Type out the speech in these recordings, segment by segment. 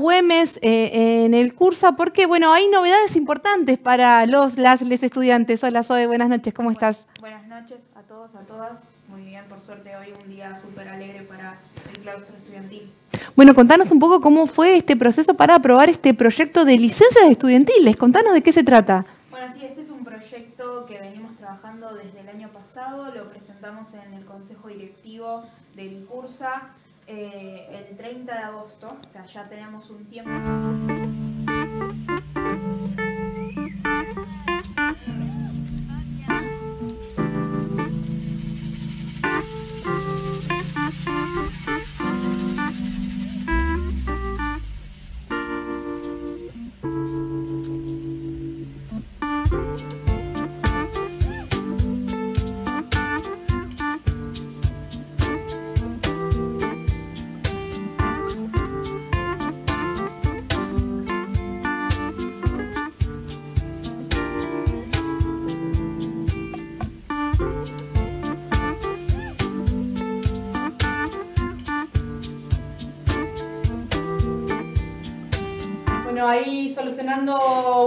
Güemes eh, eh, en el Cursa, porque bueno, hay novedades importantes para los, las, les estudiantes. Hola Zoe, buenas noches, ¿cómo estás? Buenas noches a todos, a todas. Muy bien, por suerte hoy un día súper alegre para el claustro estudiantil. Bueno, contanos un poco cómo fue este proceso para aprobar este proyecto de licencias estudiantiles. Contanos de qué se trata. Bueno, sí, este es un proyecto que venimos trabajando desde el año pasado. Lo presentamos en el Consejo Directivo del Cursa. Eh, el 30 de agosto, o sea, ya tenemos un tiempo.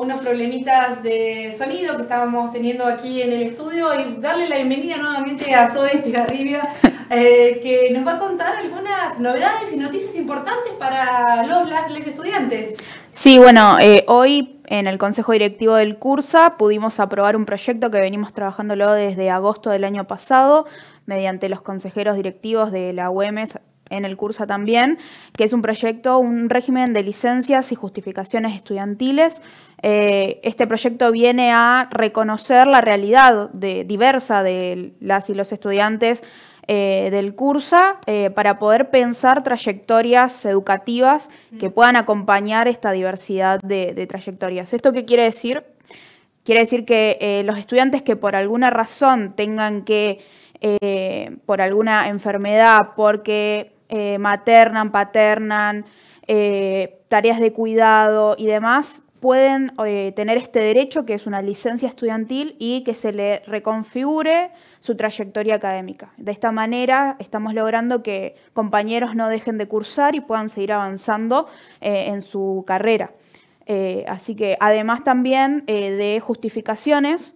unos problemitas de sonido que estábamos teniendo aquí en el estudio y darle la bienvenida nuevamente a Zoe Tigarribia, eh, que nos va a contar algunas novedades y noticias importantes para los las estudiantes. Sí, bueno, eh, hoy en el Consejo Directivo del CURSA pudimos aprobar un proyecto que venimos trabajándolo desde agosto del año pasado mediante los consejeros directivos de la UEMES en el curso también, que es un proyecto, un régimen de licencias y justificaciones estudiantiles. Eh, este proyecto viene a reconocer la realidad de, diversa de las y los estudiantes eh, del curso eh, para poder pensar trayectorias educativas que mm. puedan acompañar esta diversidad de, trayectorias. ¿Esto qué quiere decir? Quiere decir que los estudiantes que por alguna razón tengan que, por alguna enfermedad, porque eh, maternan, paternan, eh, tareas de cuidado y demás, pueden eh, tener este derecho que es una licencia estudiantil y que se le reconfigure su trayectoria académica. De esta manera estamos logrando que compañeros no dejen de cursar y puedan seguir avanzando en su carrera. así que además también de justificaciones,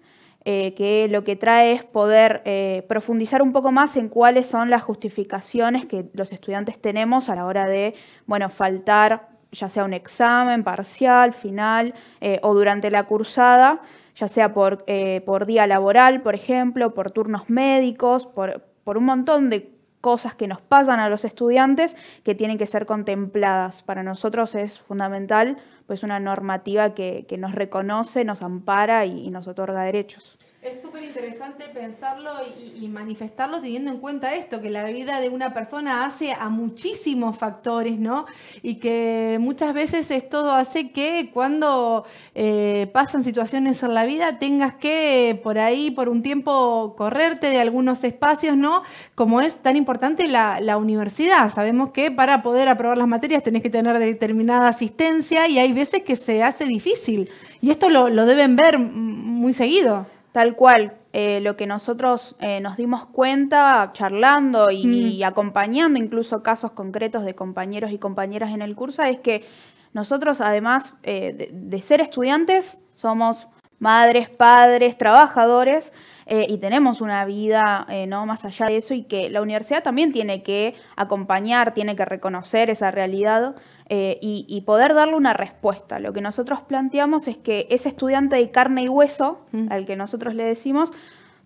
eh, que lo que trae es poder eh, profundizar un poco más en cuáles son las justificaciones que los estudiantes tenemos a la hora de, bueno, faltar ya sea un examen parcial, final eh, o durante la cursada, ya sea por, por día laboral, por ejemplo, por turnos médicos, por, por un montón de cosas que nos pasan a los estudiantes que tienen que ser contempladas. Para nosotros es fundamental pues una normativa que, nos reconoce, nos ampara y nos otorga derechos. Es súper interesante pensarlo y, manifestarlo teniendo en cuenta esto, que la vida de una persona hace a muchísimos factores, ¿no? Y que muchas veces esto hace que cuando eh, pasan situaciones en la vida tengas que por ahí, por un tiempo, correrte de algunos espacios, ¿no? Como es tan importante la, universidad. Sabemos que para poder aprobar las materias tenés que tener determinada asistencia y hay veces que se hace difícil. Y esto lo, lo deben ver muy seguido. Tal cual, eh, lo que nosotros eh, nos dimos cuenta charlando mm. y, acompañando incluso casos concretos de compañeros y compañeras en el curso es que nosotros además eh, de, ser estudiantes somos madres, padres, trabajadores y tenemos una vida no más allá de eso y que la universidad también tiene que acompañar, tiene que reconocer esa realidad. Eh, y, poder darle una respuesta. Lo que nosotros planteamos es que ese estudiante de carne y hueso, al que nosotros le decimos,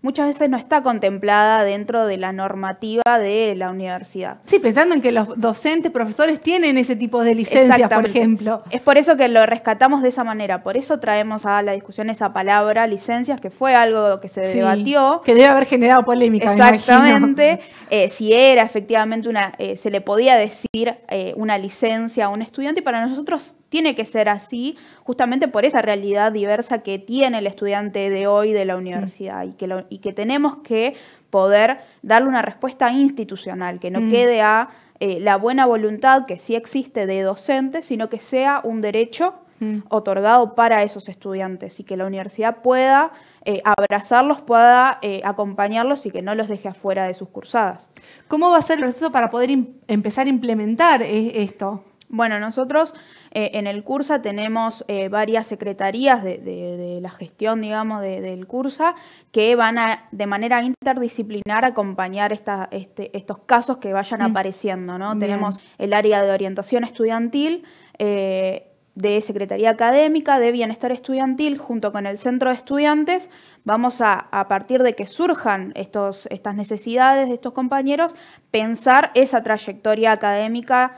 muchas veces no está contemplada dentro de la normativa de la universidad. Sí, pensando en que los docentes, profesores tienen ese tipo de licencias, por ejemplo. Es por eso que lo rescatamos de esa manera, por eso traemos a la discusión esa palabra licencias, que fue algo que se debatió. Que debe haber generado polémica. Exactamente, eh, si era efectivamente una, eh, se le podía decir eh, una licencia a un estudiante y para nosotros tiene que ser así, justamente por esa realidad diversa que tiene el estudiante de hoy de la universidad y, que y que tenemos que poder darle una respuesta institucional, que no mm. quede a eh, la buena voluntad que sí existe de docentes, sino que sea un derecho mm. otorgado para esos estudiantes y que la universidad pueda eh, abrazarlos, pueda eh, acompañarlos y que no los deje afuera de sus cursadas. ¿Cómo va a ser el proceso para poder empezar a implementar esto? Bueno, nosotros eh, en el CURSA tenemos eh, varias secretarías de, la gestión, digamos, del CURSA que van a, de manera interdisciplinar, acompañar este, estos casos que vayan mm. apareciendo, ¿no? Tenemos el área de orientación estudiantil, eh, de Secretaría Académica de Bienestar Estudiantil junto con el Centro de Estudiantes. Vamos a, a partir de que surjan estos, estas necesidades de estos compañeros, pensar esa trayectoria académica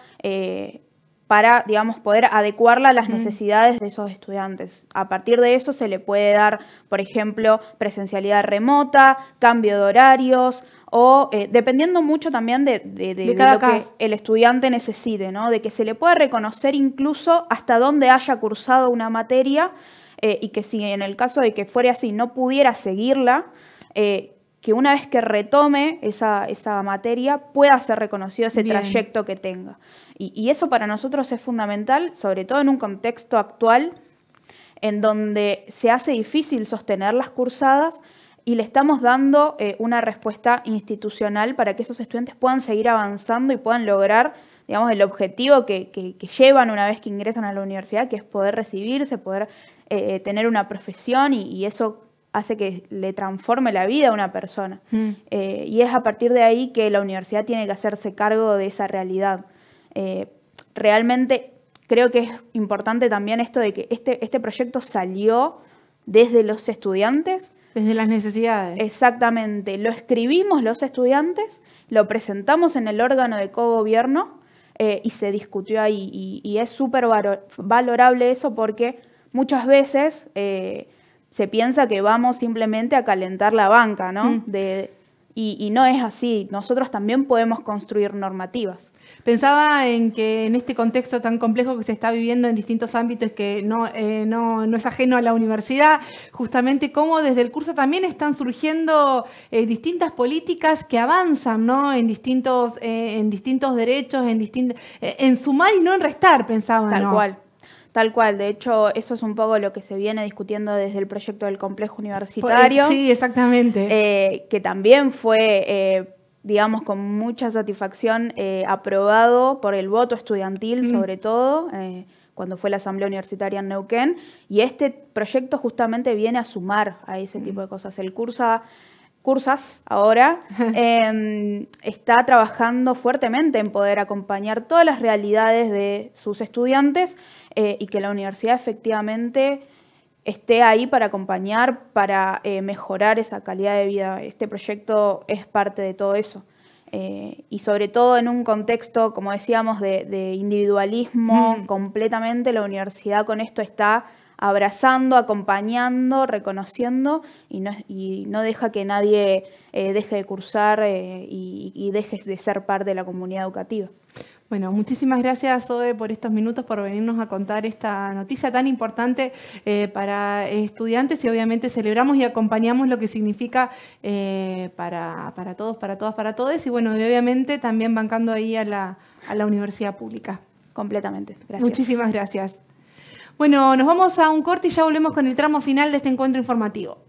para, digamos, poder adecuarla a las mm. necesidades de esos estudiantes. A partir de eso se le puede dar, por ejemplo, presencialidad remota, cambio de horarios, o eh, dependiendo mucho también de, lo que el estudiante necesite, ¿no? De que se le pueda reconocer incluso hasta dónde haya cursado una materia eh, y que si en el caso de que fuera así no pudiera seguirla, eh, que una vez que retome esa, materia pueda ser reconocido ese trayecto que tenga. Y, eso para nosotros es fundamental, sobre todo en un contexto actual en donde se hace difícil sostener las cursadas y le estamos dando eh, una respuesta institucional para que esos estudiantes puedan seguir avanzando y puedan lograr digamos, el objetivo que, llevan una vez que ingresan a la universidad, que es poder recibirse, poder eh, eh, tener una profesión y, eso hace que le transforme la vida a una persona. Mm. Eh, y es a partir de ahí que la universidad tiene que hacerse cargo de esa realidad. Eh, realmente creo que es importante también esto de que este, este proyecto salió desde los estudiantes. Desde las necesidades. Exactamente. Lo escribimos los estudiantes, lo presentamos en el órgano de cogobierno eh, y se discutió ahí. Y, es súper valorable eso porque muchas veces se piensa que vamos simplemente a calentar la banca, ¿no? Mm. De, y, no es así. Nosotros también podemos construir normativas. Pensaba en que en este contexto tan complejo que se está viviendo en distintos ámbitos que no, eh, no, es ajeno a la universidad, justamente cómo desde el curso también están surgiendo eh, distintas políticas que avanzan ¿no? en, distintos, eh, en distintos derechos, en, en sumar y no en restar, pensaba. Tal cual. Tal cual, de hecho, eso es un poco lo que se viene discutiendo desde el proyecto del complejo universitario. Sí, exactamente. Eh, que también fue, eh, digamos, con mucha satisfacción eh, aprobado por el voto estudiantil, mm. sobre todo, cuando fue la Asamblea Universitaria en Neuquén. Y este proyecto justamente viene a sumar a ese mm. tipo de cosas. El cursa. Cursas ahora em, está trabajando fuertemente en poder acompañar todas las realidades de sus estudiantes eh, y que la universidad efectivamente esté ahí para acompañar, para eh, mejorar esa calidad de vida. Este proyecto es parte de todo eso. Eh, y sobre todo en un contexto, como decíamos, de, individualismo mm. completamente, la universidad con esto está abrazando, acompañando, reconociendo y no, deja que nadie deje de cursar y, y deje de ser parte de la comunidad educativa. Bueno, muchísimas gracias, Zoe, por estos minutos, por venirnos a contar esta noticia tan importante eh, para estudiantes y obviamente celebramos y acompañamos lo que significa eh, para, todos, para todas, para todos y bueno, obviamente también bancando ahí a la, a la universidad pública. Completamente, gracias. Muchísimas gracias. Bueno, nos vamos a un corte y ya volvemos con el tramo final de este encuentro informativo.